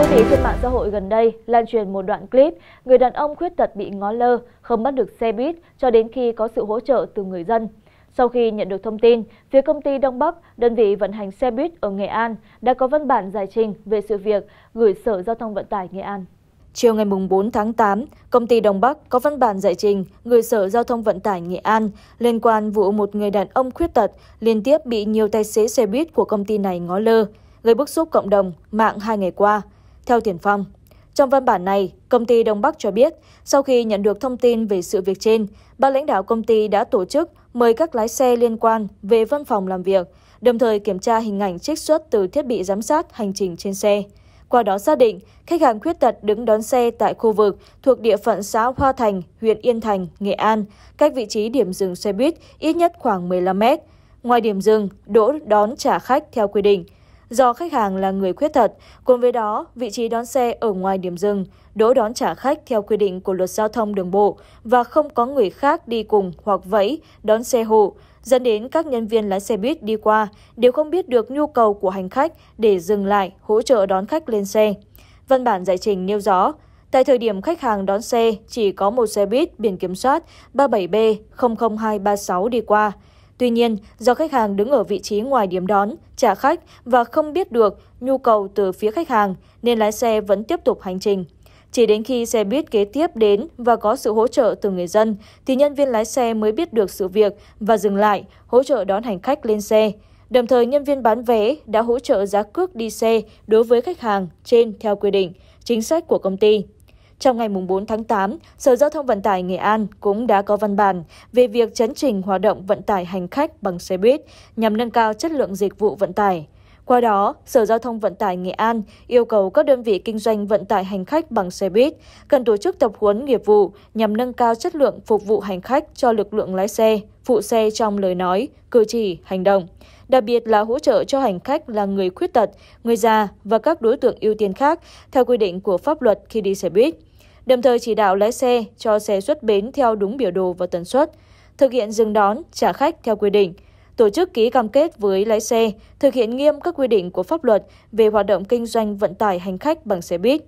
quý vị, trên mạng xã hội gần đây lan truyền một đoạn clip người đàn ông khuyết tật bị ngó lơ, không bắt được xe buýt cho đến khi có sự hỗ trợ từ người dân. Sau khi nhận được thông tin, phía công ty Đông Bắc, đơn vị vận hành xe buýt ở Nghệ An đã có văn bản giải trình về sự việc gửi Sở Giao thông Vận tải Nghệ An. Chiều ngày 4 tháng 8, công ty Đông Bắc có văn bản giải trình gửi Sở Giao thông Vận tải Nghệ An liên quan vụ một người đàn ông khuyết tật liên tiếp bị nhiều tài xế xe buýt của công ty này ngó lơ, gây bức xúc cộng đồng mạng hai ngày qua theo tiền phong. Trong văn bản này, công ty Đông Bắc cho biết, sau khi nhận được thông tin về sự việc trên, ban lãnh đạo công ty đã tổ chức mời các lái xe liên quan về văn phòng làm việc, đồng thời kiểm tra hình ảnh trích xuất từ thiết bị giám sát hành trình trên xe. Qua đó xác định, khách hàng khuyết tật đứng đón xe tại khu vực thuộc địa phận xã Hoa Thành, huyện Yên Thành, Nghệ An, cách vị trí điểm dừng xe buýt ít nhất khoảng 15 mét. Ngoài điểm dừng, đỗ đón trả khách theo quy định, do khách hàng là người khuyết tật, cùng với đó vị trí đón xe ở ngoài điểm dừng, đỗ đón trả khách theo quy định của luật giao thông đường bộ và không có người khác đi cùng hoặc vẫy đón xe hộ, dẫn đến các nhân viên lái xe buýt đi qua đều không biết được nhu cầu của hành khách để dừng lại hỗ trợ đón khách lên xe. Văn bản giải trình nêu rõ, Tại thời điểm khách hàng đón xe, chỉ có một xe buýt biển kiểm soát 37B00236 đi qua. Tuy nhiên, do khách hàng đứng ở vị trí ngoài điểm đón, trả khách và không biết được nhu cầu từ phía khách hàng nên lái xe vẫn tiếp tục hành trình. Chỉ đến khi xe buýt kế tiếp đến và có sự hỗ trợ từ người dân thì nhân viên lái xe mới biết được sự việc và dừng lại hỗ trợ đón hành khách lên xe. Đồng thời, nhân viên bán vé đã hỗ trợ giá cước đi xe đối với khách hàng trên theo quy định, chính sách của công ty. Trong ngày 4 tháng 8, Sở Giao thông Vận tải Nghệ An cũng đã có văn bản về việc chấn trình hoạt động vận tải hành khách bằng xe buýt nhằm nâng cao chất lượng dịch vụ vận tải. Qua đó, Sở Giao thông Vận tải Nghệ An yêu cầu các đơn vị kinh doanh vận tải hành khách bằng xe buýt cần tổ chức tập huấn nghiệp vụ nhằm nâng cao chất lượng phục vụ hành khách cho lực lượng lái xe, phụ xe trong lời nói, cử chỉ, hành động. Đặc biệt là hỗ trợ cho hành khách là người khuyết tật, người già và các đối tượng ưu tiên khác theo quy định của pháp luật khi đi xe buýt đồng thời chỉ đạo lái xe cho xe xuất bến theo đúng biểu đồ và tần suất, thực hiện dừng đón, trả khách theo quy định, tổ chức ký cam kết với lái xe, thực hiện nghiêm các quy định của pháp luật về hoạt động kinh doanh vận tải hành khách bằng xe buýt.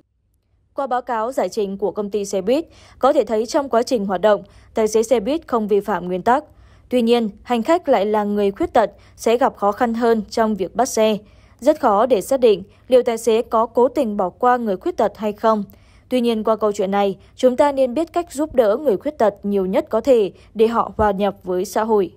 Qua báo cáo giải trình của công ty xe buýt, có thể thấy trong quá trình hoạt động, tài xế xe buýt không vi phạm nguyên tắc. Tuy nhiên, hành khách lại là người khuyết tật sẽ gặp khó khăn hơn trong việc bắt xe. Rất khó để xác định liệu tài xế có cố tình bỏ qua người khuyết tật hay không. Tuy nhiên qua câu chuyện này, chúng ta nên biết cách giúp đỡ người khuyết tật nhiều nhất có thể để họ hòa nhập với xã hội.